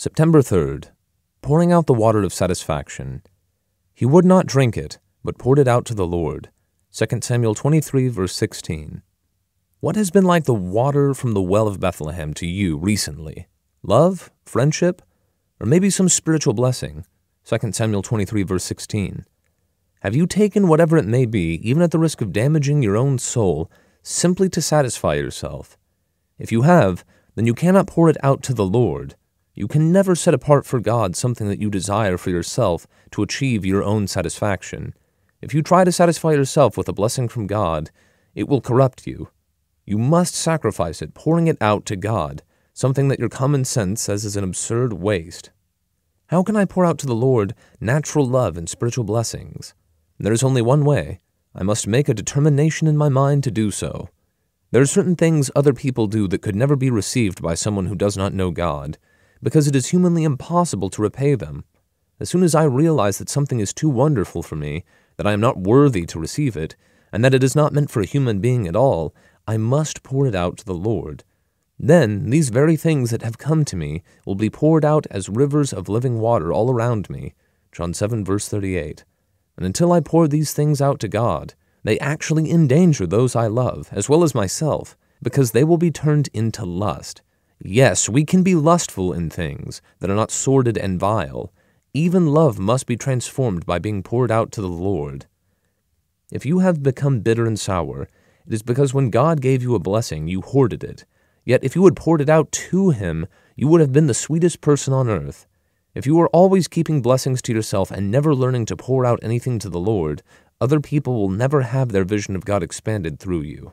September 3rd, pouring out the water of satisfaction. He would not drink it, but poured it out to the Lord. 2 Samuel 23, verse 16. What has been like the water from the well of Bethlehem to you recently? Love? Friendship? Or maybe some spiritual blessing? 2 Samuel 23, verse 16. Have you taken whatever it may be, even at the risk of damaging your own soul, simply to satisfy yourself? If you have, then you cannot pour it out to the Lord, you can never set apart for God something that you desire for yourself to achieve your own satisfaction. If you try to satisfy yourself with a blessing from God, it will corrupt you. You must sacrifice it, pouring it out to God, something that your common sense says is an absurd waste. How can I pour out to the Lord natural love and spiritual blessings? There is only one way. I must make a determination in my mind to do so. There are certain things other people do that could never be received by someone who does not know God because it is humanly impossible to repay them. As soon as I realize that something is too wonderful for me, that I am not worthy to receive it, and that it is not meant for a human being at all, I must pour it out to the Lord. Then these very things that have come to me will be poured out as rivers of living water all around me. John 7, verse 38. And until I pour these things out to God, they actually endanger those I love, as well as myself, because they will be turned into lust, Yes, we can be lustful in things that are not sordid and vile. Even love must be transformed by being poured out to the Lord. If you have become bitter and sour, it is because when God gave you a blessing, you hoarded it. Yet if you had poured it out to Him, you would have been the sweetest person on earth. If you are always keeping blessings to yourself and never learning to pour out anything to the Lord, other people will never have their vision of God expanded through you.